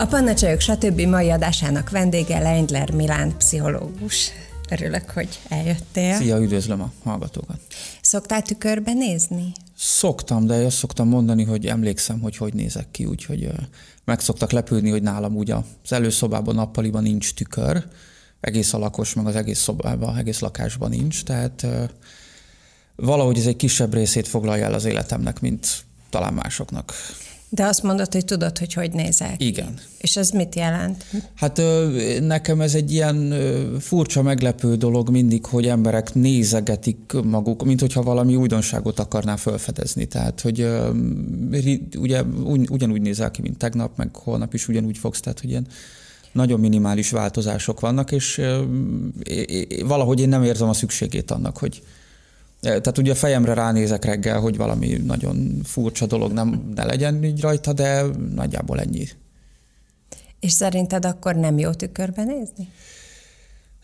A Csajok stb. mai adásának vendége Leindler Milán pszichológus. Örülök, hogy eljöttél. Szia, üdvözlöm a hallgatókat. Szoktál tükörbe nézni? Szoktam, de azt szoktam mondani, hogy emlékszem, hogy hogy nézek ki, úgyhogy meg szoktak lepődni, hogy nálam ugye az előszobában, nappaliban nincs tükör, egész a lakos, meg az egész szobában, egész lakásban nincs, tehát valahogy ez egy kisebb részét foglalja el az életemnek, mint talán másoknak. De azt mondod, hogy tudod, hogy hogy ki. Igen. És ez mit jelent? Hát nekem ez egy ilyen furcsa, meglepő dolog mindig, hogy emberek nézegetik maguk, mint hogyha valami újdonságot akarná felfedezni. Tehát, hogy ugye ugyanúgy nézel ki, mint tegnap, meg holnap is ugyanúgy fogsz, tehát, hogy ilyen nagyon minimális változások vannak, és valahogy én nem érzem a szükségét annak, hogy, tehát ugye a fejemre ránézek reggel, hogy valami nagyon furcsa dolog nem, ne legyen így rajta, de nagyjából ennyi. És szerinted akkor nem jó tükörben nézni?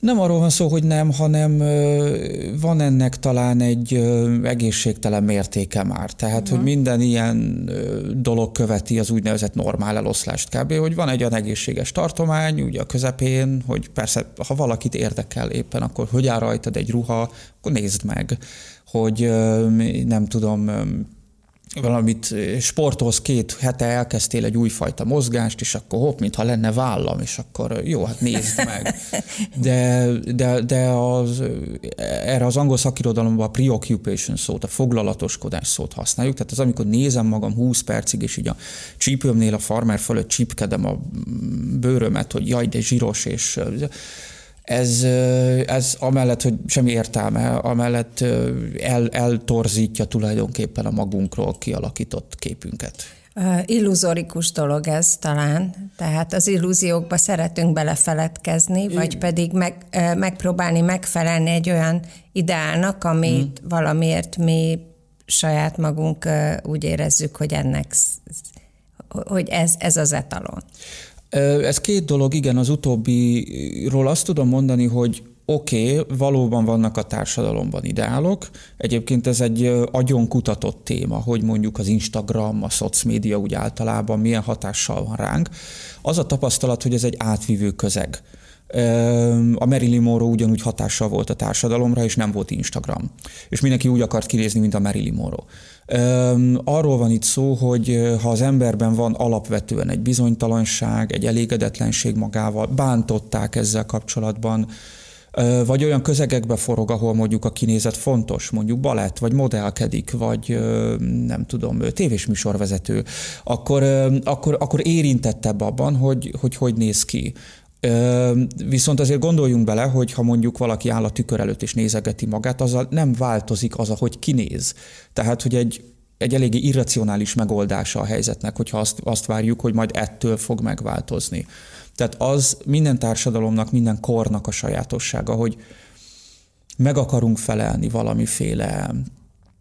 Nem arról van szó, hogy nem, hanem van ennek talán egy egészségtelen mértéke már. Tehát, uh-huh. hogy mhm. minden ilyen dolog követi az úgynevezett normál eloszlást kb. Hogy van egy olyan egészséges tartomány, ugye a közepén, hogy persze, ha valakit érdekel éppen, akkor hogy áll rajtad egy ruha, akkor nézd meg hogy nem tudom, valamit eh, sporthoz két hete, elkezdtél egy újfajta mozgást, és akkor hopp, mintha lenne vállam, és akkor eh, jó, hát nézd meg. De, de, de az, eh, erre az angol szakirodalomban a preoccupation szót, a foglalatoskodás szót használjuk, tehát az, amikor nézem magam 20 percig, és így a csípőmnél a farmer fölött csípkedem a bőrömet, hogy jaj, de zsíros, és ez, ez amellett, hogy semmi értelme, amellett el, eltorzítja tulajdonképpen a magunkról kialakított képünket. Illuzorikus dolog ez talán, tehát az illúziókba szeretünk belefeledkezni, Én... vagy pedig meg, megpróbálni megfelelni egy olyan ideálnak, amit hmm. valamiért mi saját magunk úgy érezzük, hogy ennek, hogy ez, ez az etalon. Ez két dolog, igen, az utóbbiról azt tudom mondani, hogy oké, okay, valóban vannak a társadalomban ideálok. Egyébként ez egy agyon kutatott téma, hogy mondjuk az Instagram, a szocmédia úgy általában milyen hatással van ránk. Az a tapasztalat, hogy ez egy átvívő közeg a Marilyn Monroe ugyanúgy hatással volt a társadalomra, és nem volt Instagram. És mindenki úgy akart kinézni, mint a Marilyn Monroe. Arról van itt szó, hogy ha az emberben van alapvetően egy bizonytalanság, egy elégedetlenség magával, bántották ezzel kapcsolatban, vagy olyan közegekbe forog, ahol mondjuk a kinézet fontos, mondjuk balett, vagy modellkedik, vagy nem tudom, műsorvezető, akkor, akkor, akkor érintettebb abban, hogy, hogy hogy néz ki. Viszont azért gondoljunk bele, hogy ha mondjuk valaki áll a tükör előtt és nézegeti magát, azzal nem változik az, ahogy kinéz. Tehát, hogy egy egy eléggé irracionális megoldása a helyzetnek, hogyha azt, azt várjuk, hogy majd ettől fog megváltozni. Tehát az minden társadalomnak, minden kornak a sajátossága, hogy meg akarunk felelni valamiféle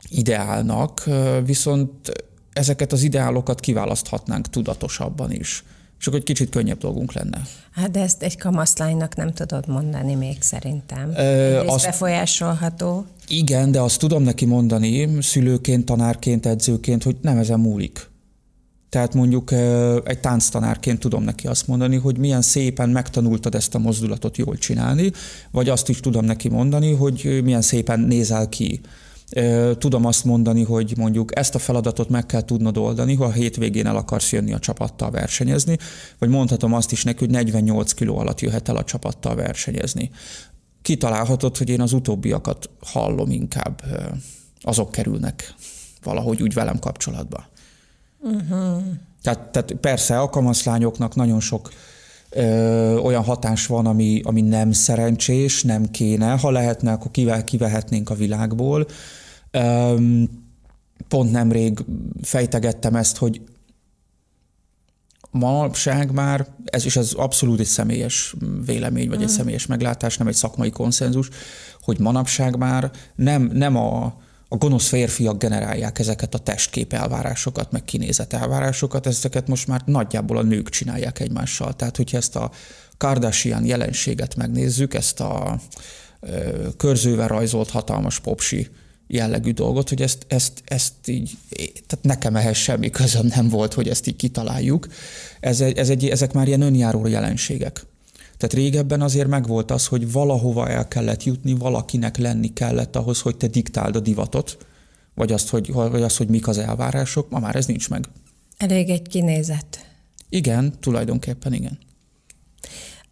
ideálnak, viszont ezeket az ideálokat kiválaszthatnánk tudatosabban is és akkor egy kicsit könnyebb dolgunk lenne. Hát de ezt egy kamaszlánynak nem tudod mondani még szerintem. Ö, Ez befolyásolható. Igen, de azt tudom neki mondani szülőként, tanárként, edzőként, hogy nem ezen múlik. Tehát mondjuk egy tánctanárként tudom neki azt mondani, hogy milyen szépen megtanultad ezt a mozdulatot jól csinálni, vagy azt is tudom neki mondani, hogy milyen szépen nézel ki tudom azt mondani, hogy mondjuk ezt a feladatot meg kell tudnod oldani, ha a hétvégén el akarsz jönni a csapattal versenyezni, vagy mondhatom azt is neki, hogy 48 kiló alatt jöhet el a csapattal versenyezni. Kitalálhatod, hogy én az utóbbiakat hallom inkább, azok kerülnek valahogy úgy velem kapcsolatba. Uh-huh. Tehát, tehát persze a kamaszlányoknak nagyon sok ö, olyan hatás van, ami, ami nem szerencsés, nem kéne. Ha lehetne, akkor kivel kivehetnénk a világból, Pont nemrég fejtegettem ezt, hogy manapság már, ez is az abszolút egy személyes vélemény, vagy mm. egy személyes meglátás, nem egy szakmai konszenzus, hogy manapság már nem, nem a, a gonosz férfiak generálják ezeket a testkép elvárásokat, meg kinézet elvárásokat, ezeket most már nagyjából a nők csinálják egymással. Tehát, hogyha ezt a Kardashian jelenséget megnézzük, ezt a ö, körzővel rajzolt hatalmas popsi jellegű dolgot, hogy ezt, ezt, ezt így, tehát nekem ehhez semmi közöm nem volt, hogy ezt így kitaláljuk. Ez, egy, ez egy, ezek már ilyen önjáró jelenségek. Tehát régebben azért megvolt az, hogy valahova el kellett jutni, valakinek lenni kellett ahhoz, hogy te diktáld a divatot, vagy azt, hogy, vagy azt, hogy mik az elvárások, ma már ez nincs meg. Elég egy kinézet. Igen, tulajdonképpen igen.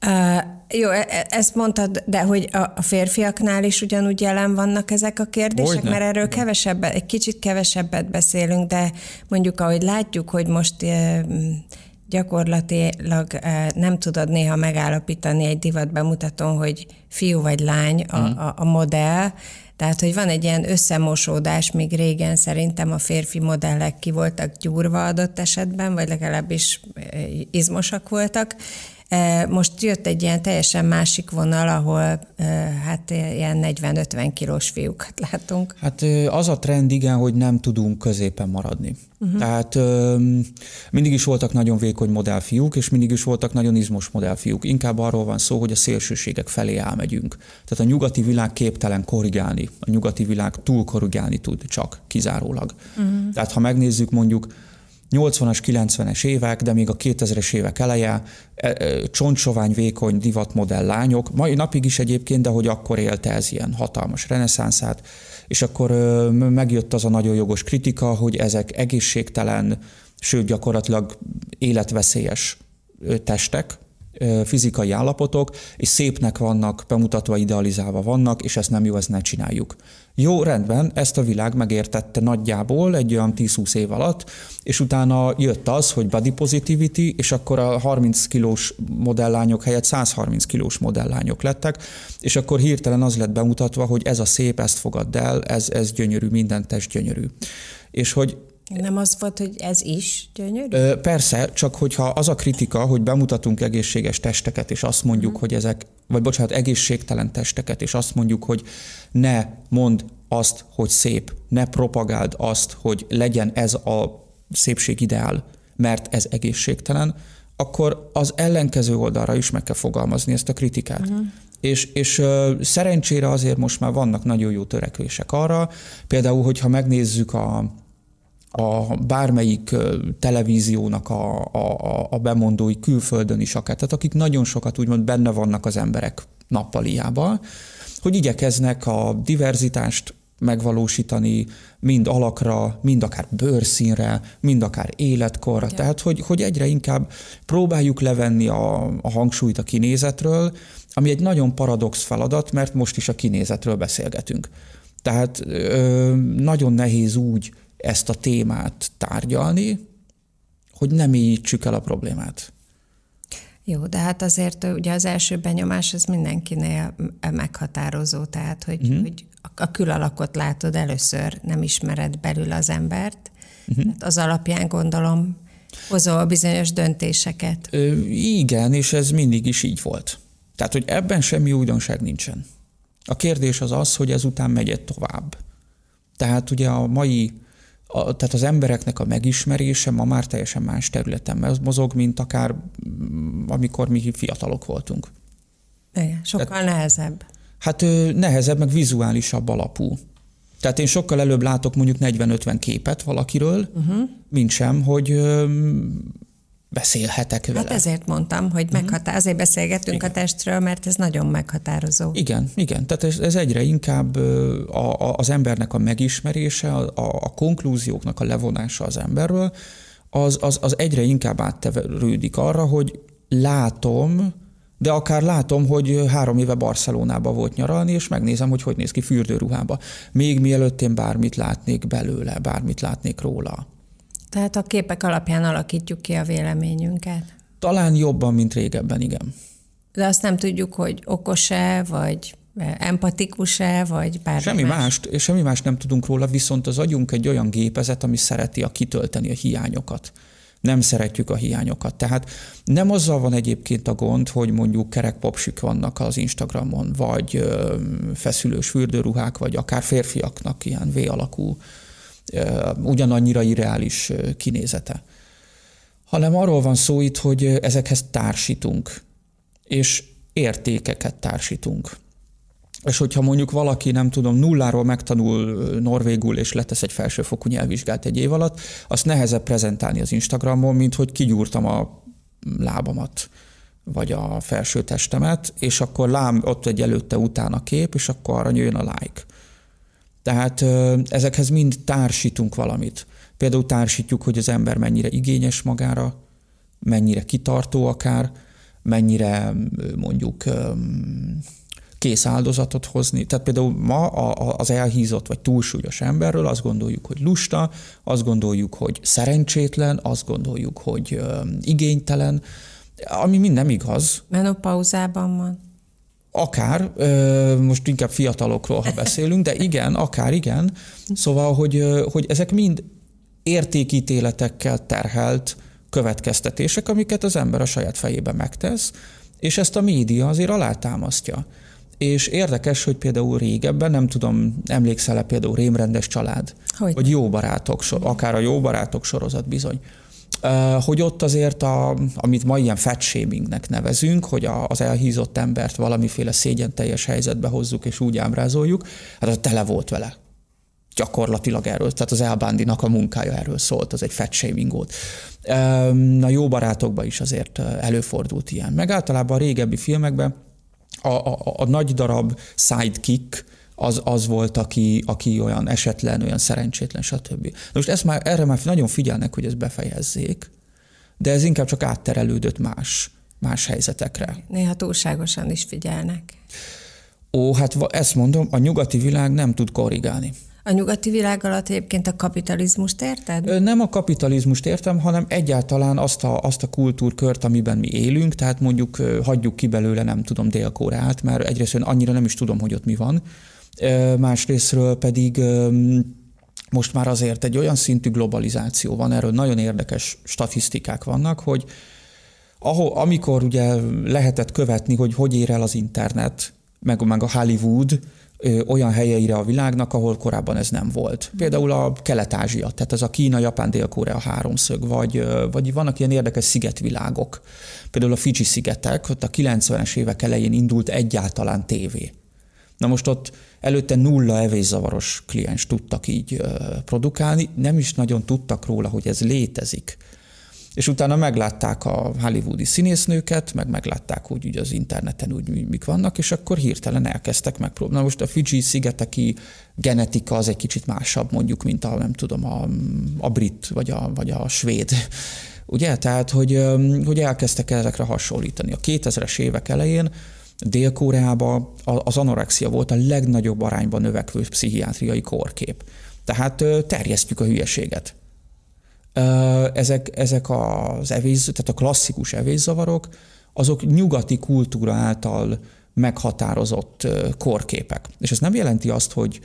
Uh, jó, e, e- ezt mondtad, de hogy a, a férfiaknál is ugyanúgy jelen vannak ezek a kérdések, Hogyne. mert erről kevesebbet, egy kicsit kevesebbet beszélünk, de mondjuk ahogy látjuk, hogy most e- gyakorlatilag e- nem tudod néha megállapítani egy divat bemutatón, hogy fiú vagy lány a, hmm. a, a modell, tehát, hogy van egy ilyen összemosódás, még régen szerintem a férfi modellek ki voltak gyúrva adott esetben, vagy legalábbis izmosak voltak, E, most jött egy ilyen teljesen másik vonal, ahol e, hát ilyen 40-50 kilós fiúkat látunk. Hát e, az a trend, igen, hogy nem tudunk középen maradni. Uh-huh. Tehát mindig is voltak nagyon vékony modellfiúk, és mindig is voltak nagyon izmos modellfiúk. Inkább arról van szó, hogy a szélsőségek felé elmegyünk. Tehát a nyugati világ képtelen korrigálni. A nyugati világ túl korrigálni tud csak, kizárólag. Uh-huh. Tehát ha megnézzük mondjuk 80-as, 90-es évek, de még a 2000-es évek eleje, e, e, csontsovány, vékony divatmodell lányok, mai napig is egyébként, de hogy akkor élte ez ilyen hatalmas reneszánszát, és akkor megjött az a nagyon jogos kritika, hogy ezek egészségtelen, sőt gyakorlatilag életveszélyes testek, fizikai állapotok, és szépnek vannak, bemutatva, idealizálva vannak, és ezt nem jó, ezt ne csináljuk. Jó, rendben, ezt a világ megértette nagyjából egy olyan 10-20 év alatt, és utána jött az, hogy body positivity, és akkor a 30 kilós modellányok helyett 130 kilós modellányok lettek, és akkor hirtelen az lett bemutatva, hogy ez a szép, ezt fogadd el, ez, ez gyönyörű, minden test gyönyörű. És hogy nem az volt, hogy ez is gyönyörű? Persze, csak hogyha az a kritika, hogy bemutatunk egészséges testeket, és azt mondjuk, mm. hogy ezek, vagy bocsánat, egészségtelen testeket, és azt mondjuk, hogy ne mond azt, hogy szép, ne propagáld azt, hogy legyen ez a szépség ideál, mert ez egészségtelen, akkor az ellenkező oldalra is meg kell fogalmazni ezt a kritikát. Mm. És, és ö, szerencsére azért most már vannak nagyon jó törekvések arra, például, hogyha megnézzük a, a bármelyik televíziónak a, a, a bemondói külföldön is akár, tehát akik nagyon sokat úgymond benne vannak az emberek nappaliában, hogy igyekeznek a diverzitást megvalósítani, mind alakra, mind akár bőrszínre, mind akár életkorra. Igen. Tehát, hogy, hogy egyre inkább próbáljuk levenni a, a hangsúlyt a kinézetről, ami egy nagyon paradox feladat, mert most is a kinézetről beszélgetünk. Tehát ö, nagyon nehéz úgy ezt a témát tárgyalni, hogy nem így el a problémát. Jó, de hát azért ugye az első benyomás az mindenkinél e, meghatározó, tehát hogy, uh-huh. hogy a külalakot látod először, nem ismered belül az embert, uh-huh. hát az alapján gondolom hozol bizonyos döntéseket. Ö, igen, és ez mindig is így volt. Tehát, hogy ebben semmi újdonság nincsen. A kérdés az az, hogy ezután megyed tovább. Tehát ugye a mai a, tehát az embereknek a megismerése ma már teljesen más területen mozog, mint akár mm, amikor mi fiatalok voltunk. Igen, sokkal tehát, nehezebb. Hát nehezebb, meg vizuálisabb alapú. Tehát én sokkal előbb látok mondjuk 40-50 képet valakiről, uh-huh. mint sem, hogy beszélhetek vele. Hát ezért mondtam, hogy mhm. meghatá- azért beszélgetünk igen. a testről, mert ez nagyon meghatározó. Igen, igen. Tehát ez, ez egyre inkább a, a, az embernek a megismerése, a, a konklúzióknak a levonása az emberről, az, az, az egyre inkább átteverődik arra, hogy látom, de akár látom, hogy három éve Barcelonába volt nyaralni, és megnézem, hogy hogy néz ki fürdőruhába. Még mielőtt én bármit látnék belőle, bármit látnék róla. Tehát a képek alapján alakítjuk ki a véleményünket. Talán jobban, mint régebben, igen. De azt nem tudjuk, hogy okos-e, vagy e, empatikus-e, vagy bármi semmi más. Mást, és semmi más nem tudunk róla, viszont az agyunk egy olyan gépezet, ami szereti a kitölteni a hiányokat. Nem szeretjük a hiányokat. Tehát nem azzal van egyébként a gond, hogy mondjuk kerekpopsik vannak az Instagramon, vagy feszülős fürdőruhák, vagy akár férfiaknak ilyen V-alakú ugyanannyira irreális kinézete. Hanem arról van szó itt, hogy ezekhez társítunk, és értékeket társítunk. És hogyha mondjuk valaki, nem tudom, nulláról megtanul norvégul, és letesz egy felsőfokú nyelvvizsgát egy év alatt, azt nehezebb prezentálni az Instagramon, mint hogy kigyúrtam a lábamat vagy a felső testemet, és akkor lám ott egy előtte-utána kép, és akkor arra jön a like. Tehát ezekhez mind társítunk valamit. Például társítjuk, hogy az ember mennyire igényes magára, mennyire kitartó akár, mennyire mondjuk kész áldozatot hozni. Tehát például ma az elhízott vagy túlsúlyos emberről azt gondoljuk, hogy lusta, azt gondoljuk, hogy szerencsétlen, azt gondoljuk, hogy igénytelen, ami mind nem igaz. Menopauzában van. Akár, most inkább fiatalokról, ha beszélünk, de igen, akár igen. Szóval, hogy, hogy ezek mind értékítéletekkel terhelt következtetések, amiket az ember a saját fejébe megtesz, és ezt a média azért alátámasztja. És érdekes, hogy például régebben, nem tudom, emlékszel-e például Rémrendes család, hogy, hogy jó barátok, akár a jó barátok sorozat bizony hogy ott azért, a, amit ma ilyen fat shamingnek nevezünk, hogy a, az elhízott embert valamiféle szégyen teljes helyzetbe hozzuk és úgy ábrázoljuk, hát az tele volt vele gyakorlatilag erről, tehát az Elbándinak a munkája erről szólt, az egy fat shaming volt. A jó barátokban is azért előfordult ilyen. Meg általában a régebbi filmekben a, a, a nagy darab sidekick, az, az volt, aki, aki olyan esetlen, olyan szerencsétlen, stb. Na most ezt már, erre már nagyon figyelnek, hogy ezt befejezzék, de ez inkább csak átterelődött más, más helyzetekre. Néha túlságosan is figyelnek. Ó, hát ezt mondom, a nyugati világ nem tud korrigálni. A nyugati világ alatt egyébként a kapitalizmust érted? Nem a kapitalizmust értem, hanem egyáltalán azt a, azt a kultúrkört, amiben mi élünk, tehát mondjuk hagyjuk ki belőle, nem tudom, dél mert egyrészt annyira nem is tudom, hogy ott mi van, másrésztről pedig most már azért egy olyan szintű globalizáció van, erről nagyon érdekes statisztikák vannak, hogy ahol, amikor ugye lehetett követni, hogy hogy ér el az internet, meg, meg a Hollywood ö, olyan helyeire a világnak, ahol korábban ez nem volt. Például a Kelet-Ázsia, tehát ez a Kína, Japán, Dél-Korea háromszög, vagy, vagy vannak ilyen érdekes szigetvilágok. Például a fiji szigetek, ott a 90-es évek elején indult egyáltalán tévé. Na most ott előtte nulla evészavaros kliens tudtak így produkálni, nem is nagyon tudtak róla, hogy ez létezik. És utána meglátták a hollywoodi színésznőket, meg meglátták, hogy ugye az interneten úgy mik vannak, és akkor hirtelen elkezdtek megpróbálni. Na most a Fiji szigeteki genetika az egy kicsit másabb mondjuk, mint a, nem tudom, a, a brit vagy a, vagy a svéd. Ugye? Tehát, hogy, hogy elkezdtek ezekre hasonlítani. A 2000-es évek elején Dél-Koreában az anorexia volt a legnagyobb arányban növekvő pszichiátriai kórkép. Tehát terjesztjük a hülyeséget. Ezek, ezek az evész, tehát a klasszikus evészavarok, azok nyugati kultúra által meghatározott korképek. És ez nem jelenti azt, hogy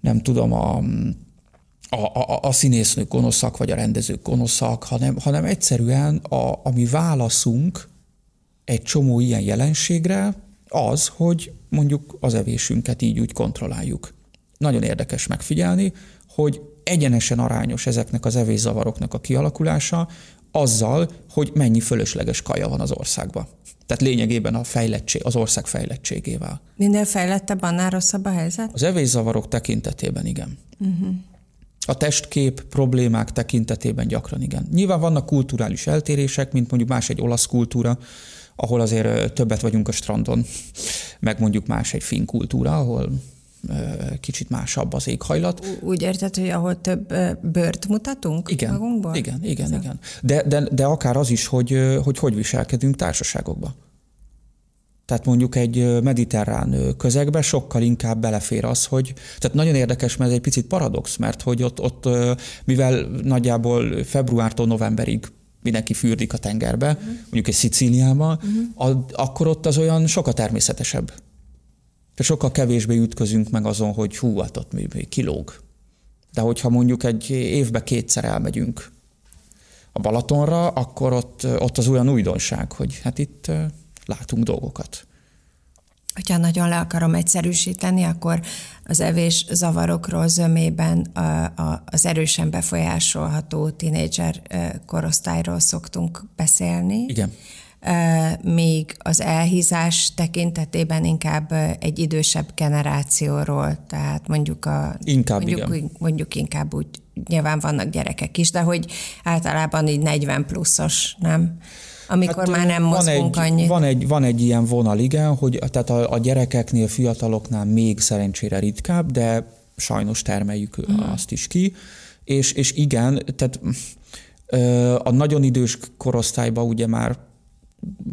nem tudom, a, a, a, a színésznők gonoszak, vagy a rendezők gonoszak, hanem, hanem egyszerűen a, a mi válaszunk egy csomó ilyen jelenségre az, hogy mondjuk az evésünket így úgy kontrolláljuk. Nagyon érdekes megfigyelni, hogy egyenesen arányos ezeknek az evészavaroknak a kialakulása azzal, hogy mennyi fölösleges kaja van az országban. Tehát lényegében a fejlettség, az ország fejlettségével. Minél fejlettebb, annál rosszabb a helyzet? Az evészavarok tekintetében igen. Uh-huh. A testkép problémák tekintetében gyakran igen. Nyilván vannak kulturális eltérések, mint mondjuk más egy olasz kultúra, ahol azért többet vagyunk a strandon, meg mondjuk más egy finn kultúra, ahol kicsit másabb az éghajlat. Úgy érted, hogy ahol több bört mutatunk igen, magunkból? Igen, igen, igen. De, de, de akár az is, hogy, hogy hogy viselkedünk társaságokba. Tehát mondjuk egy mediterrán közegbe sokkal inkább belefér az, hogy... Tehát nagyon érdekes, mert ez egy picit paradox, mert hogy ott, ott mivel nagyjából februártól novemberig mindenki fürdik a tengerbe, uh-huh. mondjuk egy Szicíliában, uh-huh. a, akkor ott az olyan sokkal természetesebb. Tehát sokkal kevésbé ütközünk meg azon, hogy hú, hát ott mi, mi kilóg. De hogyha mondjuk egy évbe kétszer elmegyünk a Balatonra, akkor ott, ott az olyan újdonság, hogy hát itt látunk dolgokat hogyha nagyon le akarom egyszerűsíteni, akkor az evés zavarokról zömében a, a, az erősen befolyásolható tínédzser korosztályról szoktunk beszélni. Igen. Még az elhízás tekintetében inkább egy idősebb generációról, tehát mondjuk a... Inkább mondjuk, igen. mondjuk inkább úgy, nyilván vannak gyerekek is, de hogy általában így 40 pluszos, nem? Amikor hát, már nem mozgunk van egy, annyit. Van egy, van egy ilyen vonal, igen, hogy tehát a, a gyerekeknél, fiataloknál még szerencsére ritkább, de sajnos termeljük mm. azt is ki. És, és igen, tehát a nagyon idős korosztályban ugye már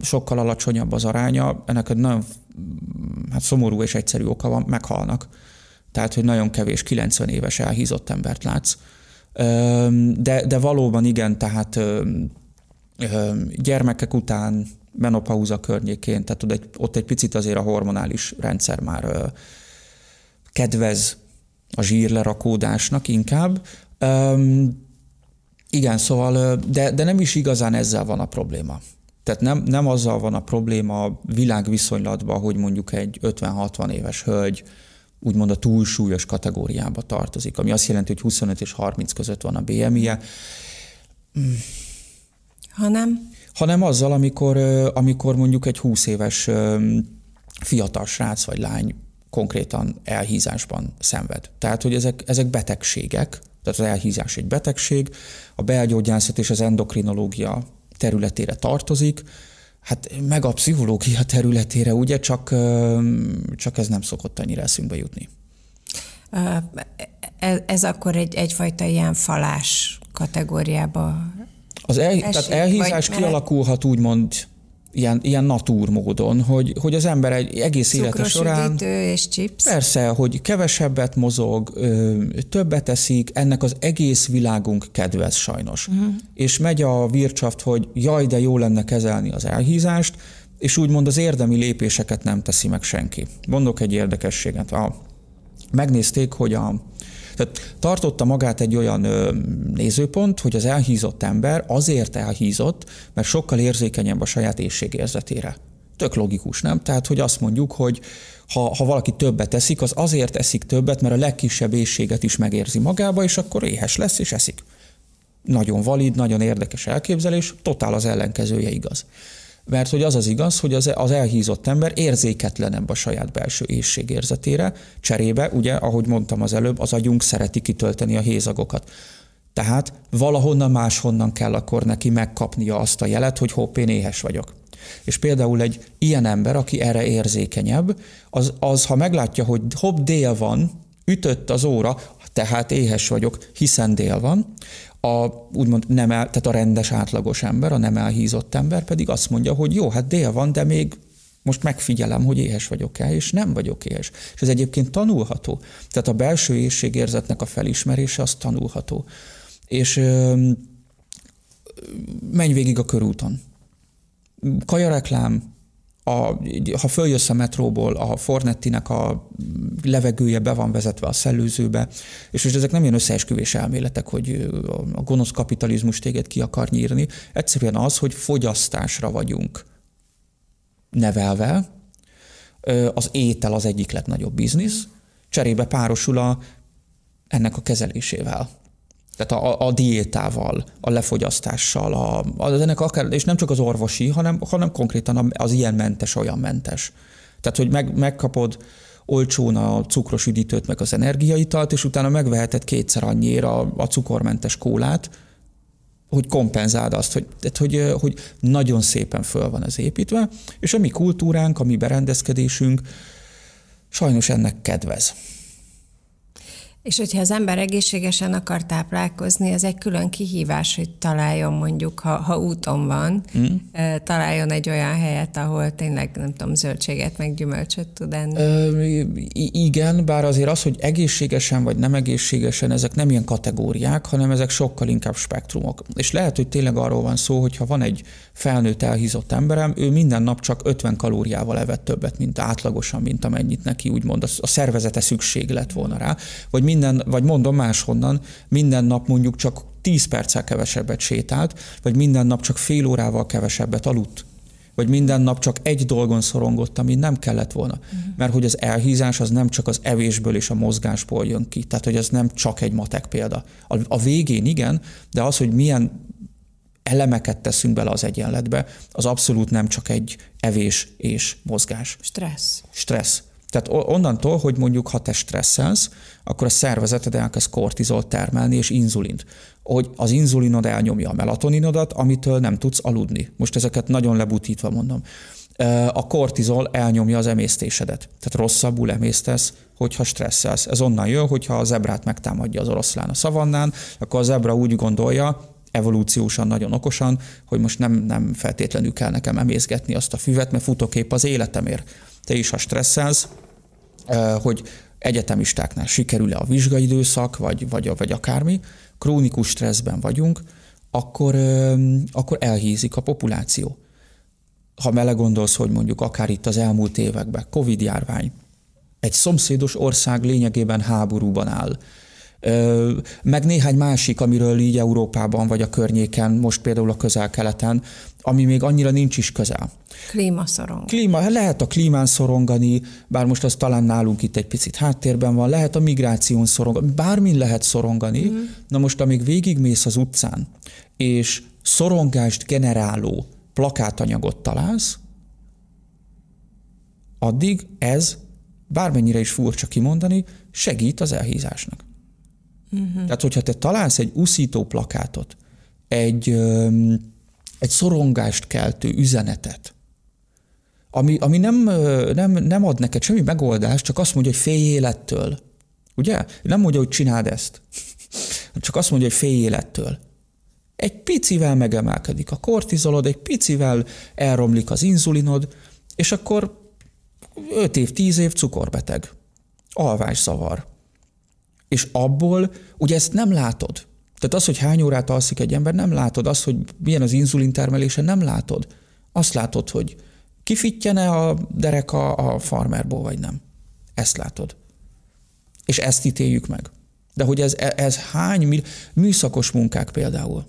sokkal alacsonyabb az aránya, ennek egy nagyon hát szomorú és egyszerű oka van, meghalnak. Tehát, hogy nagyon kevés 90 éves elhízott embert látsz. De, de valóban igen, tehát gyermekek után menopauza környékén, tehát ott egy, ott egy picit azért a hormonális rendszer már kedvez a zsírlerakódásnak inkább. Igen, szóval, de, de nem is igazán ezzel van a probléma. Tehát nem, nem azzal van a probléma világviszonylatban, hogy mondjuk egy 50-60 éves hölgy úgymond a túlsúlyos kategóriába tartozik, ami azt jelenti, hogy 25 és 30 között van a BMI-je hanem? Hanem azzal, amikor, amikor mondjuk egy 20 éves fiatal srác vagy lány konkrétan elhízásban szenved. Tehát, hogy ezek, ezek betegségek, tehát az elhízás egy betegség, a belgyógyászat és az endokrinológia területére tartozik, hát meg a pszichológia területére, ugye, csak, csak ez nem szokott annyira eszünkbe jutni. Ez, e, ez akkor egy, egyfajta ilyen falás kategóriába az el, esik, tehát elhízás kialakulhat mert... úgymond ilyen, ilyen natúr módon, hogy, hogy az ember egy egész élete során... és chips. Persze, hogy kevesebbet mozog, ö, többet eszik, ennek az egész világunk kedvez sajnos. Uh-huh. És megy a vircsaft, hogy jaj, de jó lenne kezelni az elhízást, és úgymond az érdemi lépéseket nem teszi meg senki. Mondok egy érdekességet. A, megnézték, hogy a tehát tartotta magát egy olyan nézőpont, hogy az elhízott ember azért elhízott, mert sokkal érzékenyebb a saját érzetére. Tök logikus, nem? Tehát, hogy azt mondjuk, hogy ha, ha valaki többet eszik, az azért eszik többet, mert a legkisebb éjséget is megérzi magába, és akkor éhes lesz, és eszik. Nagyon valid, nagyon érdekes elképzelés, totál az ellenkezője igaz. Mert hogy az az igaz, hogy az, az elhízott ember érzéketlenebb a saját belső érzetére, cserébe, ugye, ahogy mondtam az előbb, az agyunk szereti kitölteni a hézagokat. Tehát valahonnan máshonnan kell akkor neki megkapnia azt a jelet, hogy hopp, én éhes vagyok. És például egy ilyen ember, aki erre érzékenyebb, az, az ha meglátja, hogy hopp, dél van, ütött az óra, tehát éhes vagyok, hiszen dél van, a úgymond nem el, tehát a rendes átlagos ember, a nem elhízott ember pedig azt mondja, hogy jó, hát dél van, de még most megfigyelem, hogy éhes vagyok-e, és nem vagyok éhes. És ez egyébként tanulható. Tehát a belső érzetnek a felismerése az tanulható. És ö, menj végig a körúton. Kajareklám, a, ha följössz a metróból, a Fornettinek a levegője be van vezetve a szellőzőbe, és most ezek nem ilyen összeesküvés elméletek, hogy a gonosz kapitalizmus téged ki akar nyírni, egyszerűen az, hogy fogyasztásra vagyunk nevelve, az étel az egyik legnagyobb biznisz, cserébe párosul a ennek a kezelésével. Tehát a, a diétával, a lefogyasztással, a, az ennek akár, és nem csak az orvosi, hanem, hanem konkrétan az ilyen mentes, olyan mentes. Tehát, hogy meg, megkapod olcsón a cukros üdítőt, meg az energiaitalt, és utána megveheted kétszer annyira a cukormentes kólát, hogy kompenzáld azt, hogy, tehát hogy, hogy nagyon szépen föl van az építve, és a mi kultúránk, a mi berendezkedésünk sajnos ennek kedvez. És hogyha az ember egészségesen akar táplálkozni, az egy külön kihívás, hogy találjon mondjuk, ha, ha úton van, mm. találjon egy olyan helyet, ahol tényleg, nem tudom, zöldséget meg gyümölcsöt tud enni. Ö, igen, bár azért az, hogy egészségesen vagy nem egészségesen, ezek nem ilyen kategóriák, hanem ezek sokkal inkább spektrumok. És lehet, hogy tényleg arról van szó, hogy ha van egy felnőtt elhízott emberem, ő minden nap csak 50 kalóriával evett többet, mint átlagosan, mint amennyit neki úgymond a szervezete szükség lett volna rá, vagy minden, vagy mondom máshonnan, minden nap mondjuk csak 10 perccel kevesebbet sétált, vagy minden nap csak fél órával kevesebbet aludt vagy minden nap csak egy dolgon szorongott, ami nem kellett volna. Uh-huh. Mert hogy az elhízás az nem csak az evésből és a mozgásból jön ki, tehát hogy ez nem csak egy matek példa. A, a végén igen, de az, hogy milyen elemeket teszünk bele az egyenletbe, az abszolút nem csak egy evés és mozgás. Stressz. Stressz. Tehát onnantól, hogy mondjuk ha te stresszelsz, akkor a szervezeted elkezd kortizolt termelni és inzulint. Hogy az inzulinod elnyomja a melatoninodat, amitől nem tudsz aludni. Most ezeket nagyon lebutítva mondom. A kortizol elnyomja az emésztésedet. Tehát rosszabbul emésztesz, hogyha stresszelsz. Ez onnan jön, hogyha a zebrát megtámadja az oroszlán a szavannán, akkor a zebra úgy gondolja, evolúciósan nagyon okosan, hogy most nem, nem feltétlenül kell nekem emészgetni azt a füvet, mert futok épp az életemért. Te is, ha stresszelsz, Eh, hogy egyetemistáknál sikerül-e a vizsgaidőszak, vagy, vagy, vagy akármi, krónikus stresszben vagyunk, akkor, akkor elhízik a populáció. Ha melegondolsz, hogy mondjuk akár itt az elmúlt években Covid-járvány, egy szomszédos ország lényegében háborúban áll, meg néhány másik, amiről így Európában vagy a környéken, most például a közel-keleten ami még annyira nincs is közel. Klímaszorong. Klíma, lehet a klímán szorongani, bár most az talán nálunk itt egy picit háttérben van, lehet a migráción szorongani, bármin lehet szorongani. Mm. Na most, amíg végigmész az utcán, és szorongást generáló plakátanyagot találsz, addig ez, bármennyire is furcsa kimondani, segít az elhízásnak. Mm-hmm. Tehát, hogyha te találsz egy úszító plakátot, egy... Öm, egy szorongást keltő üzenetet, ami, ami nem, nem, nem ad neked semmi megoldást, csak azt mondja, hogy félj élettől. Ugye? Nem mondja, hogy csináld ezt. Csak azt mondja, hogy félj élettől. Egy picivel megemelkedik a kortizolod, egy picivel elromlik az inzulinod, és akkor 5 év, 10 év cukorbeteg. zavar. És abból, ugye ezt nem látod, tehát az, hogy hány órát alszik egy ember, nem látod. Az, hogy milyen az inzulin termelése, nem látod. Azt látod, hogy kifittyene a derek a farmerból, vagy nem. Ezt látod. És ezt ítéljük meg. De hogy ez, ez hány műszakos munkák például.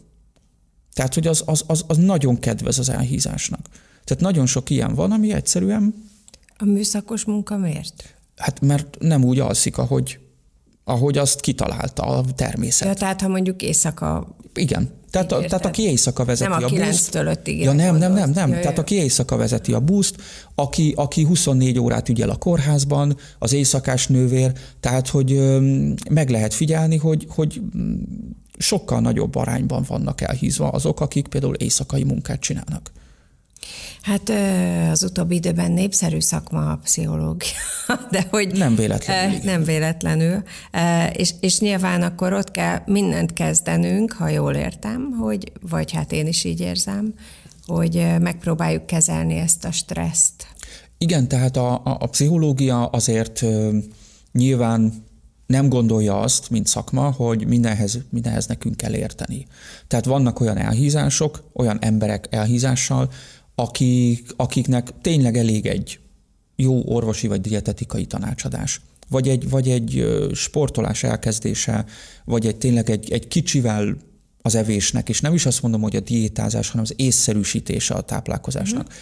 Tehát, hogy az, az, az, az nagyon kedvez az elhízásnak. Tehát nagyon sok ilyen van, ami egyszerűen... A műszakos munka miért? Hát mert nem úgy alszik, ahogy ahogy azt kitalálta a természet. Ja, tehát ha mondjuk éjszaka... Igen. Tehát, a, tehát aki éjszaka vezeti nem a, a buszt... Ja, nem, nem, nem, nem. Jaj, tehát aki éjszaka vezeti a buszt, aki, aki 24 órát ügyel a kórházban, az éjszakás nővér, tehát hogy ö, meg lehet figyelni, hogy, hogy mm, sokkal nagyobb arányban vannak elhízva azok, akik például éjszakai munkát csinálnak. Hát az utóbbi időben népszerű szakma a pszichológia, de hogy... Nem véletlenül. E, nem véletlenül. E, és, és nyilván akkor ott kell mindent kezdenünk, ha jól értem, hogy, vagy hát én is így érzem, hogy megpróbáljuk kezelni ezt a stresszt. Igen, tehát a, a, a pszichológia azért nyilván nem gondolja azt, mint szakma, hogy mindenhez, mindenhez nekünk kell érteni. Tehát vannak olyan elhízások, olyan emberek elhízással, akik, akiknek tényleg elég egy jó orvosi vagy dietetikai tanácsadás. Vagy egy, vagy egy sportolás elkezdése, vagy egy tényleg egy, egy kicsivel az evésnek, és nem is azt mondom, hogy a diétázás, hanem az észszerűsítése a táplálkozásnak. Mm.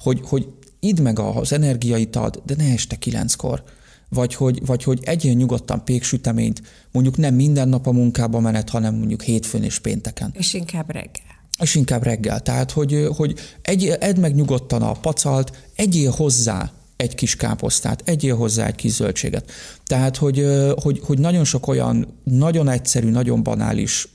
Hogy, hogy idd meg az energiait ad, de ne este kilenckor. Vagy hogy, vagy hogy egyél nyugodtan péksüteményt, mondjuk nem minden nap a munkába menet, hanem mondjuk hétfőn és pénteken. És inkább reggel és inkább reggel. Tehát, hogy, hogy egy, edd meg nyugodtan a pacalt, egyél hozzá egy kis káposztát, egyél hozzá egy kis zöldséget. Tehát, hogy, hogy, hogy nagyon sok olyan nagyon egyszerű, nagyon banális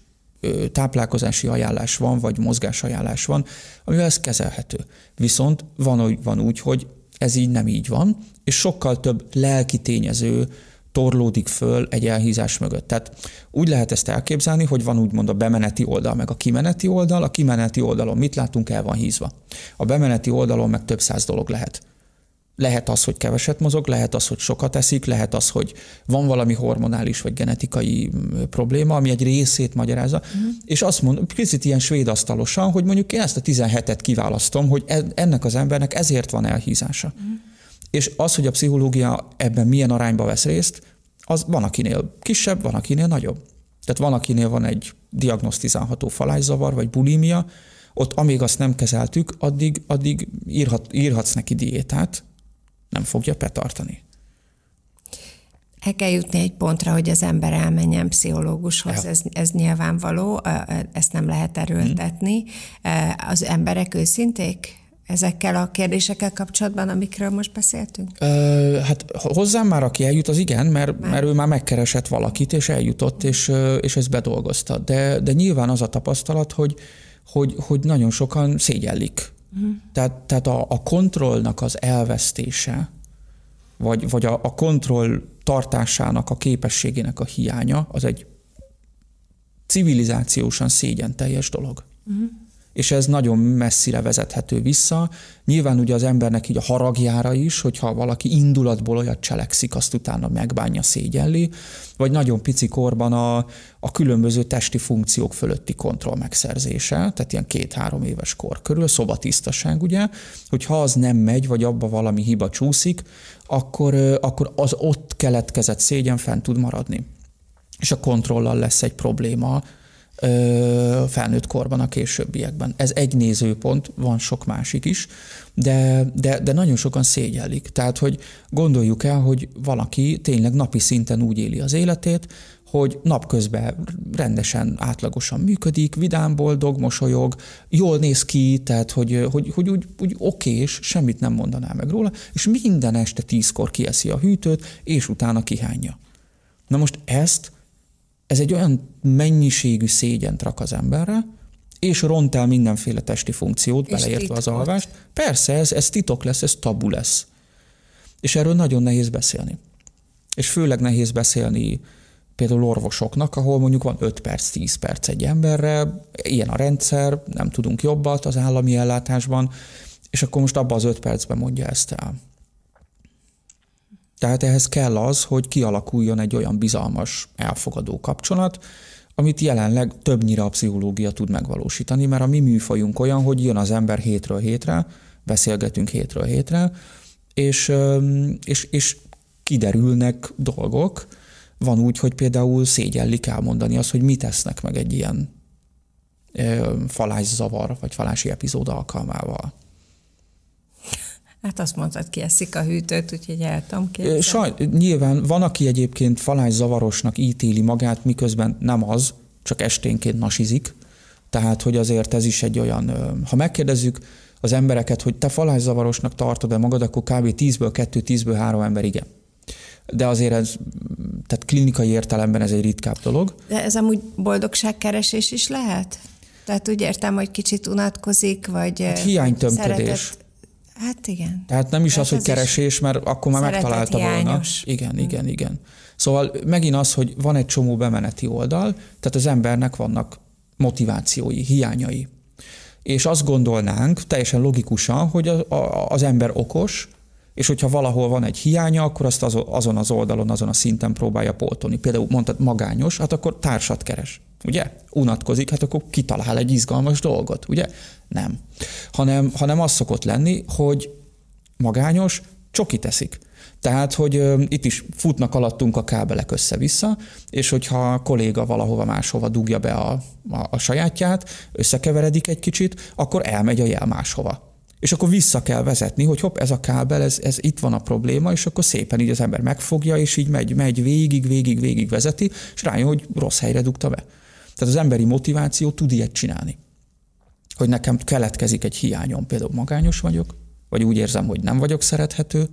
táplálkozási ajánlás van, vagy mozgásajánlás van, amivel ez kezelhető. Viszont van, van úgy, hogy ez így nem így van, és sokkal több lelki tényező, torlódik föl egy elhízás mögött. Tehát úgy lehet ezt elképzelni, hogy van úgymond a bemeneti oldal, meg a kimeneti oldal. A kimeneti oldalon mit látunk, el van hízva. A bemeneti oldalon meg több száz dolog lehet. Lehet az, hogy keveset mozog, lehet az, hogy sokat eszik, lehet az, hogy van valami hormonális vagy genetikai mm, probléma, ami egy részét magyarázza. Mm. És azt mondom, kicsit ilyen svéd asztalosan, hogy mondjuk én ezt a 17-et kiválasztom, hogy e, ennek az embernek ezért van elhízása. Mm és az, hogy a pszichológia ebben milyen arányba vesz részt, az van akinél kisebb, van akinél nagyobb. Tehát van akinél van egy diagnosztizálható falázavar vagy bulimia, ott amíg azt nem kezeltük, addig, addig írhat, írhatsz neki diétát, nem fogja betartani. El kell jutni egy pontra, hogy az ember elmenjen pszichológushoz, ez, ez nyilvánvaló, ezt nem lehet mhm. erőltetni. Hmm. Az emberek őszinték? ezekkel a kérdésekkel kapcsolatban, amikről most beszéltünk? Ö, hát hozzám már aki eljut, az igen, mert, már. mert ő már megkeresett valakit, és eljutott, és, és ezt bedolgozta. De, de nyilván az a tapasztalat, hogy, hogy, hogy nagyon sokan szégyellik. Uh-huh. Tehát, tehát a, a kontrollnak az elvesztése, vagy, vagy a, a kontroll tartásának, a képességének a hiánya, az egy civilizációsan szégyen teljes dolog. Uh-huh és ez nagyon messzire vezethető vissza. Nyilván ugye az embernek így a haragjára is, hogyha valaki indulatból olyat cselekszik, azt utána megbánja, szégyelli, vagy nagyon pici korban a, a különböző testi funkciók fölötti kontroll megszerzése, tehát ilyen két-három éves kor körül, szobatisztaság ugye, hogyha az nem megy, vagy abba valami hiba csúszik, akkor, akkor az ott keletkezett szégyen fent tud maradni. És a kontrollal lesz egy probléma, felnőtt korban a későbbiekben. Ez egy nézőpont, van sok másik is, de, de, de nagyon sokan szégyellik. Tehát, hogy gondoljuk el, hogy valaki tényleg napi szinten úgy éli az életét, hogy napközben rendesen, átlagosan működik, vidám, boldog, mosolyog, jól néz ki, tehát hogy, hogy, hogy úgy, úgy és semmit nem mondaná meg róla, és minden este tízkor kieszi a hűtőt, és utána kihányja. Na most ezt ez egy olyan mennyiségű szégyent rak az emberre, és ront el mindenféle testi funkciót, és beleértve titkot. az alvást. Persze, ez, ez titok lesz, ez tabu lesz. És erről nagyon nehéz beszélni. És főleg nehéz beszélni például orvosoknak, ahol mondjuk van 5 perc, 10 perc egy emberre, ilyen a rendszer, nem tudunk jobbat az állami ellátásban, és akkor most abban az 5 percben mondja ezt el. Tehát ehhez kell az, hogy kialakuljon egy olyan bizalmas, elfogadó kapcsolat, amit jelenleg többnyire a pszichológia tud megvalósítani, mert a mi műfajunk olyan, hogy jön az ember hétről hétre, beszélgetünk hétről hétre, és, és, és kiderülnek dolgok. Van úgy, hogy például szégyellik elmondani azt, hogy mit tesznek meg egy ilyen falászavar vagy falási epizód alkalmával. Hát azt mondtad, ki eszik a hűtőt, úgyhogy el tudom Saj, nyilván van, aki egyébként falány zavarosnak ítéli magát, miközben nem az, csak esténként nasizik. Tehát, hogy azért ez is egy olyan, ha megkérdezzük az embereket, hogy te falányzavarosnak tartod-e magad, akkor kb. 10-ből 2, 10-ből 3 ember igen. De azért ez, tehát klinikai értelemben ez egy ritkább dolog. De ez amúgy boldogságkeresés is lehet? Tehát úgy értem, hogy kicsit unatkozik, vagy... Hát hiánytömködés. Szeretett, Hát igen. Tehát nem is Tehát az, hogy keresés, mert akkor már megtalálta hiányos. volna. Igen, hm. igen, igen. Szóval megint az, hogy van egy csomó bemeneti oldal, tehát az embernek vannak motivációi, hiányai. És azt gondolnánk teljesen logikusan, hogy az ember okos, és hogyha valahol van egy hiánya, akkor azt azon az oldalon, azon a szinten próbálja pótolni. Például mondtad magányos, hát akkor társat keres, ugye? Unatkozik, hát akkor kitalál egy izgalmas dolgot, ugye? Nem. Hanem, hanem az szokott lenni, hogy magányos, csoki teszik. Tehát, hogy ö, itt is futnak alattunk a kábelek össze-vissza, és hogyha a kolléga valahova máshova dugja be a, a, a sajátját, összekeveredik egy kicsit, akkor elmegy a jel máshova és akkor vissza kell vezetni, hogy hopp, ez a kábel, ez, ez itt van a probléma, és akkor szépen így az ember megfogja, és így megy, megy végig, végig, végig vezeti, és rájön, hogy rossz helyre dugta be. Tehát az emberi motiváció tud ilyet csinálni. Hogy nekem keletkezik egy hiányom, például magányos vagyok, vagy úgy érzem, hogy nem vagyok szerethető,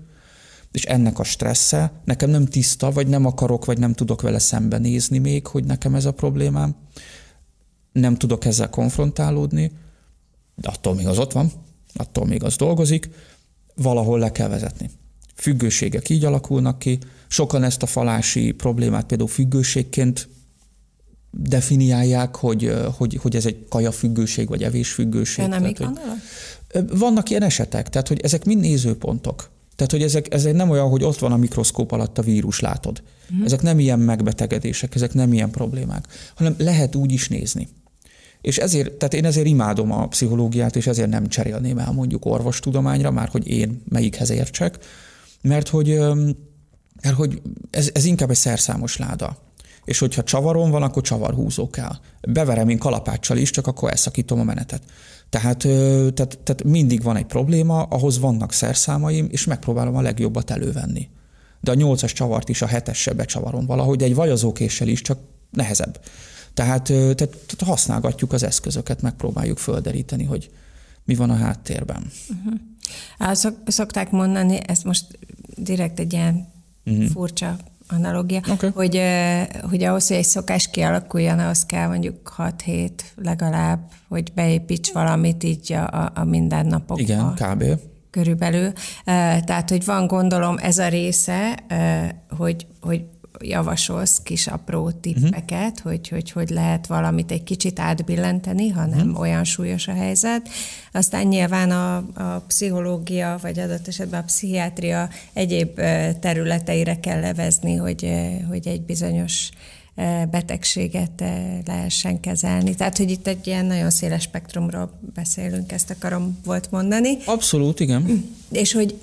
és ennek a stressze nekem nem tiszta, vagy nem akarok, vagy nem tudok vele szembenézni még, hogy nekem ez a problémám, nem tudok ezzel konfrontálódni, de attól még az ott van, attól még az dolgozik, valahol le kell vezetni. Függőségek így alakulnak ki, sokan ezt a falási problémát például függőségként definiálják, hogy, hogy, hogy ez egy kajafüggőség, vagy evésfüggőség. Ön nem tehát, hogy... Vannak ilyen esetek, tehát hogy ezek mind nézőpontok. Tehát, hogy ezek, ezek nem olyan, hogy ott van a mikroszkóp alatt a vírus, látod. Mm. Ezek nem ilyen megbetegedések, ezek nem ilyen problémák, hanem lehet úgy is nézni. És ezért, tehát én ezért imádom a pszichológiát, és ezért nem cserélném el mondjuk orvostudományra, már hogy én melyikhez értsek, mert hogy, mert hogy ez, ez inkább egy szerszámos láda. És hogyha csavarom van, akkor csavarhúzó kell. Beverem én kalapáccsal is, csak akkor elszakítom a menetet. Tehát, tehát, tehát mindig van egy probléma, ahhoz vannak szerszámaim, és megpróbálom a legjobbat elővenni. De a nyolcas csavart is a hetessel becsavarom valahogy, egy vajazókéssel is, csak nehezebb. Tehát, tehát, tehát használgatjuk az eszközöket, megpróbáljuk földeríteni, hogy mi van a háttérben. Uh-huh. szok, szokták mondani, ez most direkt egy ilyen uh-huh. furcsa analogia, okay. hogy, hogy ahhoz, hogy egy szokás kialakuljon, ahhoz kell mondjuk 6 hét legalább, hogy beépíts valamit így a, a mindennapokba. Igen, kb. Körülbelül. Tehát, hogy van gondolom ez a része, hogy, hogy javasolsz kis apró mhm. tippeket, uh-huh. hogy, hogy hogy lehet valamit egy kicsit átbillenteni, ha nem uh-huh. olyan súlyos a helyzet. Aztán nyilván a, a pszichológia, vagy adott esetben a pszichiátria egyéb területeire kell levezni, hogy, hogy egy bizonyos betegséget lehessen kezelni. Tehát, hogy itt egy ilyen nagyon széles spektrumról beszélünk, ezt akarom volt mondani. Abszolút, igen. És hogy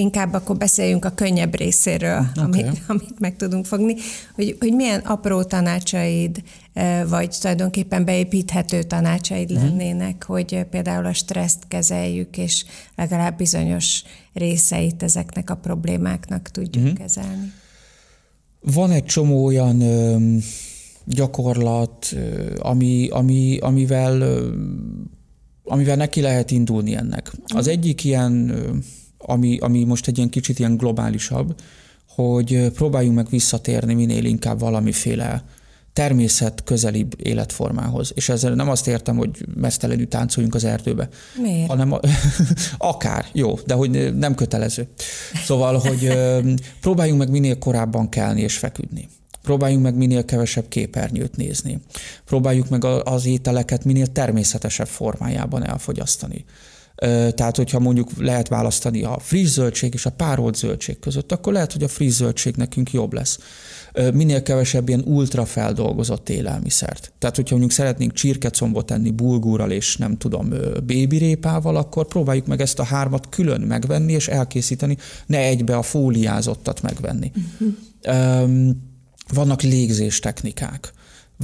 inkább akkor beszéljünk a könnyebb részéről, okay. amit, amit meg tudunk fogni, hogy, hogy milyen apró tanácsaid, eh, vagy tulajdonképpen beépíthető tanácsaid uh-huh. lennének, hogy eh, például a stresszt kezeljük, és legalább bizonyos részeit ezeknek a problémáknak tudjuk mm. kezelni. Van egy csomó olyan ö, gyakorlat, ö, ami, ami, amivel ö, amivel neki lehet indulni ennek. Az mhm. egyik ilyen ami, ami most egy ilyen kicsit ilyen globálisabb, hogy próbáljunk meg visszatérni minél inkább valamiféle természet közelibb életformához. És ezzel nem azt értem, hogy mesztelenül táncoljunk az erdőbe. Miért? Hanem a, akár, jó, de hogy nem kötelező. Szóval, hogy próbáljunk meg minél korábban kelni és feküdni. Próbáljunk meg minél kevesebb képernyőt nézni. Próbáljuk meg az ételeket minél természetesebb formájában elfogyasztani. Tehát, hogyha mondjuk lehet választani a friss zöldség és a párolt zöldség között, akkor lehet, hogy a friss zöldség nekünk jobb lesz. Minél kevesebb ilyen ultra feldolgozott élelmiszert. Tehát, hogyha mondjuk szeretnénk csirkecombot enni bulgúral és nem tudom, bébirépával, akkor próbáljuk meg ezt a hármat külön megvenni és elkészíteni, ne egybe a fóliázottat megvenni. Uh-huh. Um, vannak légzéstechnikák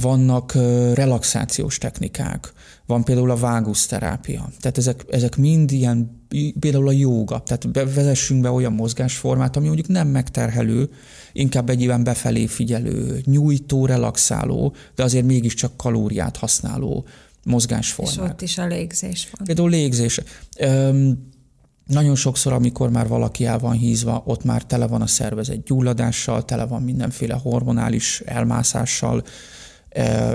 vannak relaxációs technikák, van például a vágusterápia. Tehát ezek, ezek mind ilyen, például a jóga, tehát vezessünk be olyan mozgásformát, ami mondjuk nem megterhelő, inkább egy ilyen befelé figyelő, nyújtó, relaxáló, de azért mégiscsak kalóriát használó mozgásformát. És ott is a légzés van. Például légzés. Öm, nagyon sokszor, amikor már valaki el van hízva, ott már tele van a szervezet gyulladással, tele van mindenféle hormonális elmászással,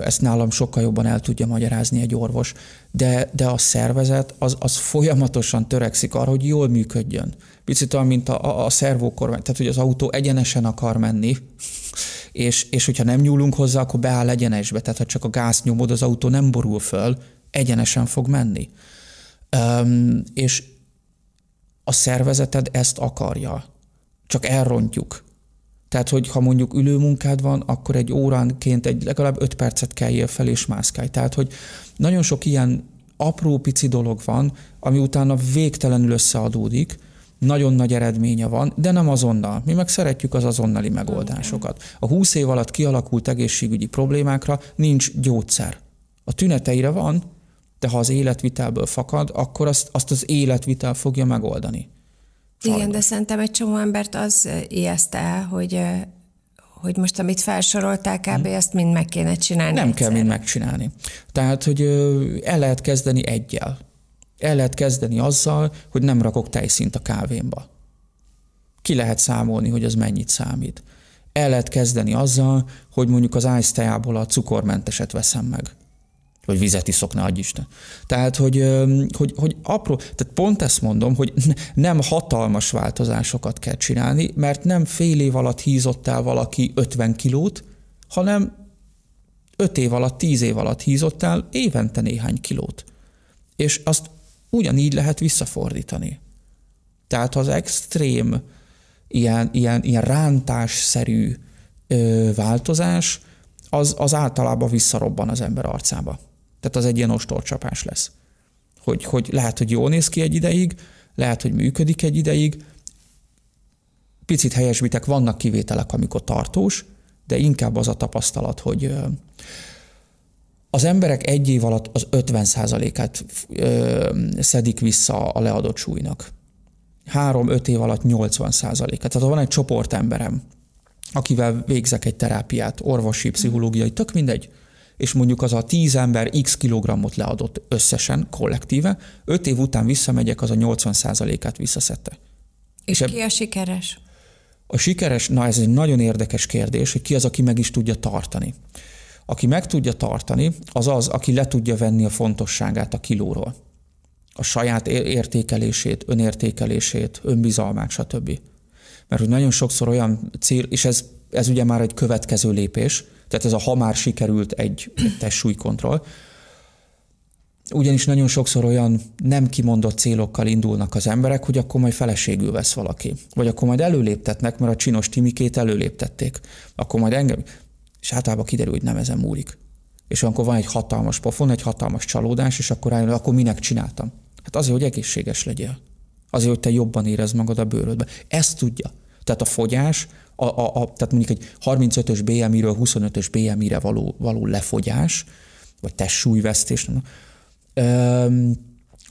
ezt nálam sokkal jobban el tudja magyarázni egy orvos, de, de a szervezet az, az folyamatosan törekszik arra, hogy jól működjön. Picit olyan, mint a, a, a szervókormány, tehát hogy az autó egyenesen akar menni, és, és hogyha nem nyúlunk hozzá, akkor beáll egyenesbe, tehát ha csak a gáz nyomod, az autó nem borul föl, egyenesen fog menni. Üm, és a szervezeted ezt akarja, csak elrontjuk. Tehát, hogy ha mondjuk ülőmunkád van, akkor egy óránként egy, legalább öt percet keljél fel és mászkálj. Tehát, hogy nagyon sok ilyen apró pici dolog van, ami utána végtelenül összeadódik, nagyon nagy eredménye van, de nem azonnal. Mi meg szeretjük az azonnali megoldásokat. A 20 év alatt kialakult egészségügyi problémákra nincs gyógyszer. A tüneteire van, de ha az életvitelből fakad, akkor azt, azt az életvitel fogja megoldani. Igen, hallgat. de szerintem egy csomó embert az ijeszt el, hogy, hogy most, amit felsoroltál kb. Hmm. azt mind meg kéne csinálni. Nem egyszer. kell mind megcsinálni. Tehát, hogy el lehet kezdeni egyel. El lehet kezdeni azzal, hogy nem rakok tejszint a kávémba. Ki lehet számolni, hogy az mennyit számít. El lehet kezdeni azzal, hogy mondjuk az ice a cukormenteset veszem meg vagy vizet iszok, ne Isten. Tehát, hogy, hogy, hogy apró, tehát pont ezt mondom, hogy nem hatalmas változásokat kell csinálni, mert nem fél év alatt hízott el valaki 50 kilót, hanem 5 év alatt, 10 év alatt hízott el évente néhány kilót. És azt ugyanígy lehet visszafordítani. Tehát az extrém, ilyen, ilyen, ilyen rántásszerű ö, változás, az, az általában visszarobban az ember arcába. Tehát az egy ilyen ostorcsapás lesz. Hogy, hogy lehet, hogy jól néz ki egy ideig, lehet, hogy működik egy ideig, picit helyesbitek, vannak kivételek, amikor tartós, de inkább az a tapasztalat, hogy az emberek egy év alatt az 50%-át szedik vissza a leadott súlynak. Három-öt év alatt 80%-át. Tehát van egy csoport emberem, akivel végzek egy terápiát, orvosi, pszichológiai, tök mindegy, és mondjuk az a 10 ember x kilogrammot leadott összesen, kollektíve, 5 év után visszamegyek, az a 80%-át visszaszedte. És, és ki a sikeres? A sikeres, na ez egy nagyon érdekes kérdés, hogy ki az, aki meg is tudja tartani. Aki meg tudja tartani, az az, aki le tudja venni a fontosságát a kilóról. A saját értékelését, önértékelését, önbizalmát, stb. Mert hogy nagyon sokszor olyan cél, és ez, ez ugye már egy következő lépés, tehát ez a ha már sikerült egy, egy testsúlykontroll. Ugyanis nagyon sokszor olyan nem kimondott célokkal indulnak az emberek, hogy akkor majd feleségül vesz valaki. Vagy akkor majd előléptetnek, mert a csinos timikét előléptették. Akkor majd engem. És általában kiderül, hogy nem ezen múlik. És akkor van egy hatalmas pofon, egy hatalmas csalódás, és akkor rájön, akkor minek csináltam? Hát azért, hogy egészséges legyél. Azért, hogy te jobban érezd magad a bőrödbe. Ezt tudja. Tehát a fogyás a, a, a, tehát mondjuk egy 35-ös BMI-ről 25-ös BMI-re való, való lefogyás, vagy testsúlyvesztés,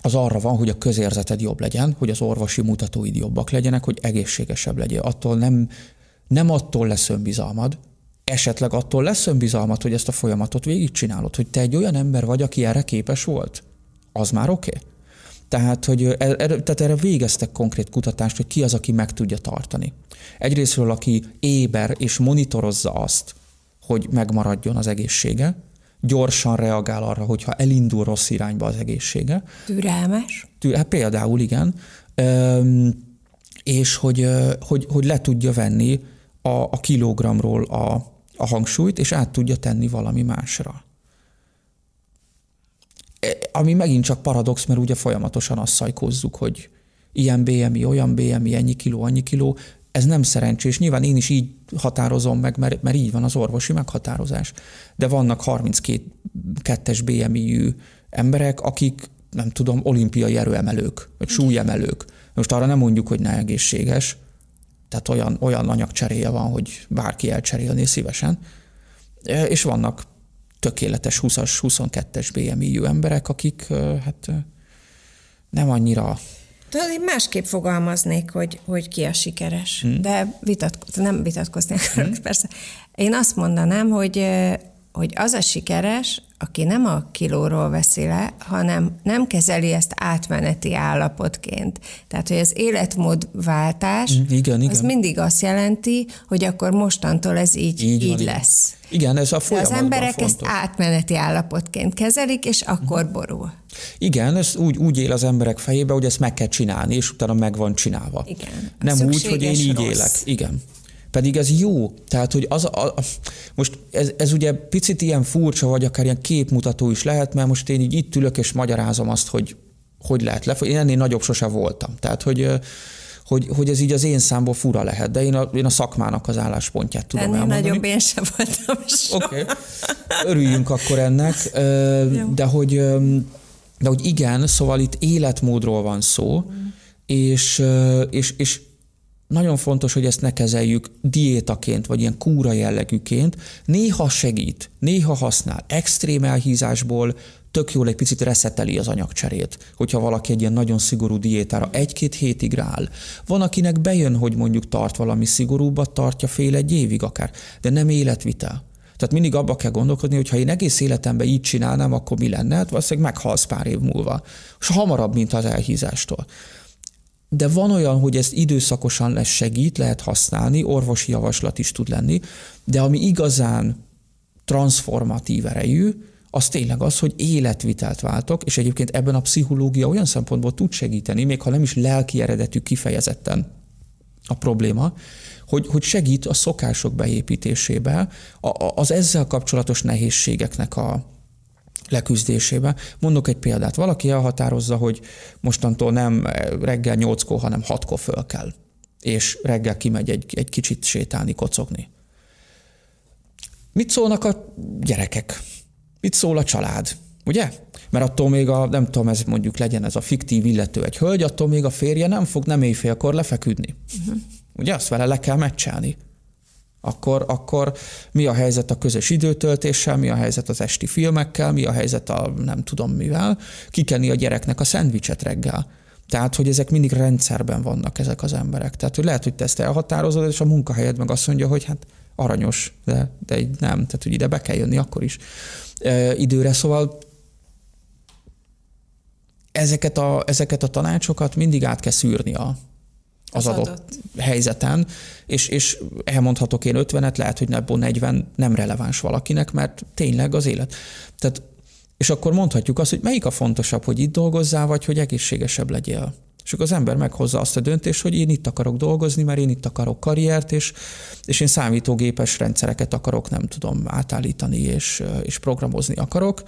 az arra van, hogy a közérzeted jobb legyen, hogy az orvosi mutatóid jobbak legyenek, hogy egészségesebb legyél. Attól nem, nem attól lesz önbizalmad, esetleg attól lesz önbizalmat, hogy ezt a folyamatot végigcsinálod, hogy te egy olyan ember vagy, aki erre képes volt. Az már oké. Okay. Tehát, hogy erre, er, tehát erre végeztek konkrét kutatást, hogy ki az, aki meg tudja tartani. Egyrésztről, aki éber és monitorozza azt, hogy megmaradjon az egészsége, gyorsan reagál arra, hogyha elindul rossz irányba az egészsége. Türelmes. Tű, hát például igen. Öm, és hogy, hogy, hogy le tudja venni a, a kilogramról a, a hangsúlyt, és át tudja tenni valami másra ami megint csak paradox, mert ugye folyamatosan azt szajkózzuk, hogy ilyen BMI, olyan BMI, ennyi kiló, annyi kiló, ez nem szerencsés. Nyilván én is így határozom meg, mert, mert így van az orvosi meghatározás. De vannak 32-es BMI-jű emberek, akik nem tudom, olimpiai erőemelők, vagy súlyemelők. Most arra nem mondjuk, hogy ne egészséges, tehát olyan, olyan anyagcseréje van, hogy bárki elcserélné szívesen. E, és vannak tökéletes 20-as, 22-es bmi emberek, akik hát nem annyira Tudod, én másképp fogalmaznék, hogy, hogy ki a sikeres. Hmm. De vitatko- nem vitatkozni akarok, hmm. persze. Én azt mondanám, hogy hogy az a sikeres, aki nem a kilóról veszi le, hanem nem kezeli ezt átmeneti állapotként. Tehát, hogy az életmódváltás mm, igen, igen. mindig azt jelenti, hogy akkor mostantól ez így, így, így van, lesz. Igen, ez a folyamatban Az emberek fontos. ezt átmeneti állapotként kezelik, és akkor mm. borul. Igen, ez úgy, úgy él az emberek fejébe, hogy ezt meg kell csinálni, és utána meg van csinálva. Igen. Nem úgy, hogy én így rossz. élek. Igen. Pedig ez jó. Tehát, hogy az a, a, most ez, ez ugye picit ilyen furcsa, vagy akár ilyen képmutató is lehet, mert most én így itt ülök és magyarázom azt, hogy hogy lehet le. Én ennél nagyobb sose voltam. Tehát, hogy hogy, hogy ez így az én számból fura lehet, de én a, én a szakmának az álláspontját tudom Ennél elmondani. nagyobb én sem voltam Oké, okay. örüljünk akkor ennek, de hogy, de hogy igen, szóval itt életmódról van szó, mm. és, és, és nagyon fontos, hogy ezt ne kezeljük diétaként, vagy ilyen kúra jellegűként. Néha segít, néha használ. Extrém elhízásból tök jól egy picit reszeteli az anyagcserét, hogyha valaki egy ilyen nagyon szigorú diétára egy-két hétig rááll. Van, akinek bejön, hogy mondjuk tart valami szigorúbbat, tartja fél egy évig akár, de nem életvitel. Tehát mindig abba kell gondolkodni, hogy ha én egész életemben így csinálnám, akkor mi lenne? Hát valószínűleg meghalsz pár év múlva. És hamarabb, mint az elhízástól de van olyan, hogy ezt időszakosan lesz segít, lehet használni, orvosi javaslat is tud lenni, de ami igazán transformatív erejű, az tényleg az, hogy életvitelt váltok, és egyébként ebben a pszichológia olyan szempontból tud segíteni, még ha nem is lelki eredetű kifejezetten a probléma, hogy, hogy segít a szokások beépítésébe, a, az ezzel kapcsolatos nehézségeknek a, leküzdésébe. Mondok egy példát. Valaki elhatározza, hogy mostantól nem reggel 8 hanem 6 föl kell. És reggel kimegy egy, egy kicsit sétálni, kocogni. Mit szólnak a gyerekek? Mit szól a család? Ugye? Mert attól még a, nem tudom, ez mondjuk legyen ez a fiktív illető egy hölgy, attól még a férje nem fog nem éjfélkor lefeküdni. Uh-huh. Ugye azt vele le kell meccselni akkor, akkor mi a helyzet a közös időtöltéssel, mi a helyzet az esti filmekkel, mi a helyzet a nem tudom mivel, kikenni a gyereknek a szendvicset reggel. Tehát, hogy ezek mindig rendszerben vannak ezek az emberek. Tehát, hogy lehet, hogy te ezt elhatározod, és a munkahelyed meg azt mondja, hogy hát aranyos, de, de így nem, tehát, hogy ide be kell jönni akkor is e, időre. Szóval ezeket a, ezeket a tanácsokat mindig át kell szűrni a, az, az adott, adott helyzeten, és, és elmondhatok én 50-et, lehet, hogy ebből 40 nem releváns valakinek, mert tényleg az élet. Tehát, és akkor mondhatjuk azt, hogy melyik a fontosabb, hogy itt dolgozzál, vagy hogy egészségesebb legyél. És akkor az ember meghozza azt a döntést, hogy én itt akarok dolgozni, mert én itt akarok karriert, és, és én számítógépes rendszereket akarok, nem tudom, átállítani és, és programozni akarok.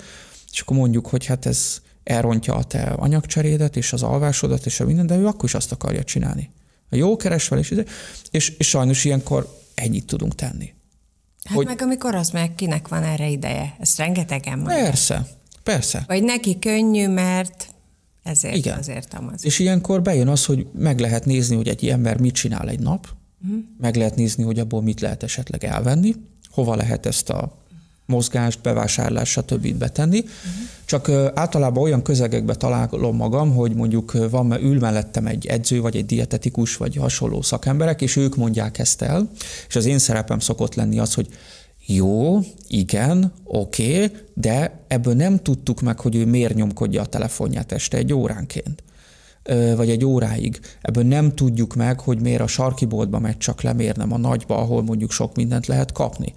És akkor mondjuk, hogy hát ez elrontja a te anyagcserédet, és az alvásodat, és a minden, de ő akkor is azt akarja csinálni a jó keresvel, és, és, és sajnos ilyenkor ennyit tudunk tenni. Hát hogy... meg amikor az meg kinek van erre ideje, ezt rengetegen mondja. Persze, persze. Vagy neki könnyű, mert ezért Igen. azért amaz. És ilyenkor bejön az, hogy meg lehet nézni, hogy egy ember mit csinál egy nap, uh-huh. meg lehet nézni, hogy abból mit lehet esetleg elvenni, hova lehet ezt a mozgást, bevásárlást, stb. betenni. Uh-huh. Csak általában olyan közegekbe találom magam, hogy mondjuk van, ül mellettem egy edző, vagy egy dietetikus, vagy hasonló szakemberek, és ők mondják ezt el, és az én szerepem szokott lenni az, hogy jó, igen, oké, okay, de ebből nem tudtuk meg, hogy ő miért nyomkodja a telefonját este egy óránként vagy egy óráig. Ebből nem tudjuk meg, hogy miért a sarkiboltba megy csak lemérnem nem a nagyba, ahol mondjuk sok mindent lehet kapni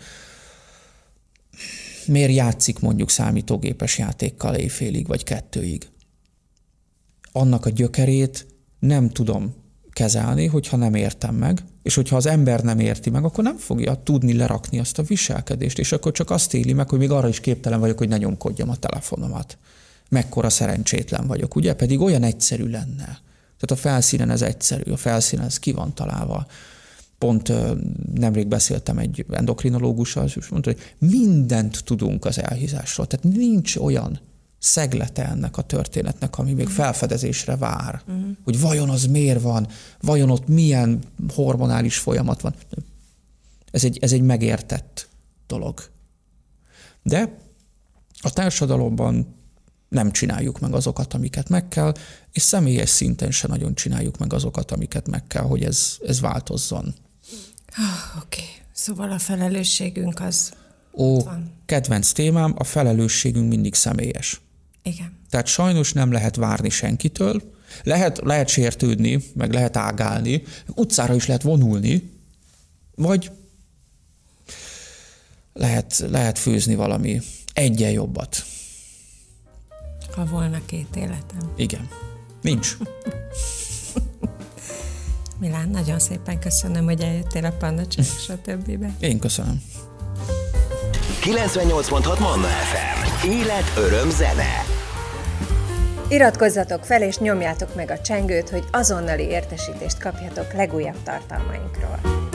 miért játszik mondjuk számítógépes játékkal éjfélig vagy kettőig. Annak a gyökerét nem tudom kezelni, hogyha nem értem meg, és hogyha az ember nem érti meg, akkor nem fogja tudni lerakni azt a viselkedést, és akkor csak azt éli meg, hogy még arra is képtelen vagyok, hogy ne nyomkodjam a telefonomat. Mekkora szerencsétlen vagyok, ugye? Pedig olyan egyszerű lenne. Tehát a felszínen ez egyszerű, a felszínen ez ki van találva. Pont nemrég beszéltem egy endokrinológussal, és mondta, hogy mindent tudunk az elhízásról. Tehát nincs olyan szeglete ennek a történetnek, ami még mhm. felfedezésre vár. Uh-huh. Hogy vajon az miért van, vajon ott milyen hormonális folyamat van. Ez egy, ez egy megértett dolog. De a társadalomban nem csináljuk meg azokat, amiket meg kell, és személyes szinten se nagyon csináljuk meg azokat, amiket meg kell, hogy ez, ez változzon. Oh, Oké, okay. szóval a felelősségünk az Ó, van. kedvenc témám, a felelősségünk mindig személyes. Igen. Tehát sajnos nem lehet várni senkitől, lehet, lehet sértődni, meg lehet ágálni, utcára is lehet vonulni, vagy lehet, lehet főzni valami egyen jobbat. Ha volna két életem. Igen. Nincs. Milán, nagyon szépen köszönöm, hogy eljöttél a Panna a többibe. Én köszönöm. 98.6 Manna FM. Élet, öröm, zene. Iratkozzatok fel és nyomjátok meg a csengőt, hogy azonnali értesítést kapjatok legújabb tartalmainkról.